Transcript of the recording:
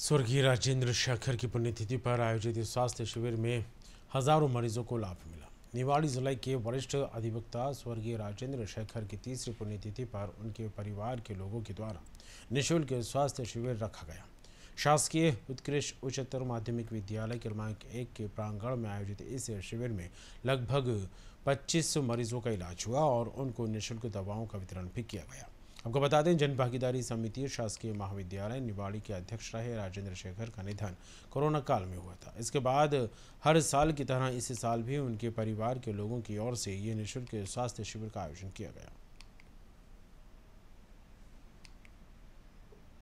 स्वर्गीय राजेंद्र शेखर की पुण्यतिथि पर आयोजित स्वास्थ्य शिविर में हजारों मरीजों को लाभ मिला निवाड़ी जिले के वरिष्ठ अधिवक्ता स्वर्गीय राजेंद्र शेखर की तीसरी पुण्यतिथि पर उनके परिवार के लोगों के द्वारा निःशुल्क स्वास्थ्य शिविर रखा गया शासकीय उत्कृष्ट उच्चतर माध्यमिक विद्यालय क्रमांक एक के प्रांगण में आयोजित इस शिविर में लगभग पच्चीस मरीजों का इलाज हुआ और उनको निःशुल्क दवाओं का वितरण भी किया गया आपको बता दें जन भागीदारी समिति शासकीय महाविद्यालय निवाड़ी के अध्यक्ष रहे राजेंद्र शेखर का निधन कोरोना काल में हुआ था इसके बाद हर साल की तरह इस साल भी उनके परिवार के लोगों की ओर से ये निःशुल्क स्वास्थ्य शिविर का आयोजन किया गया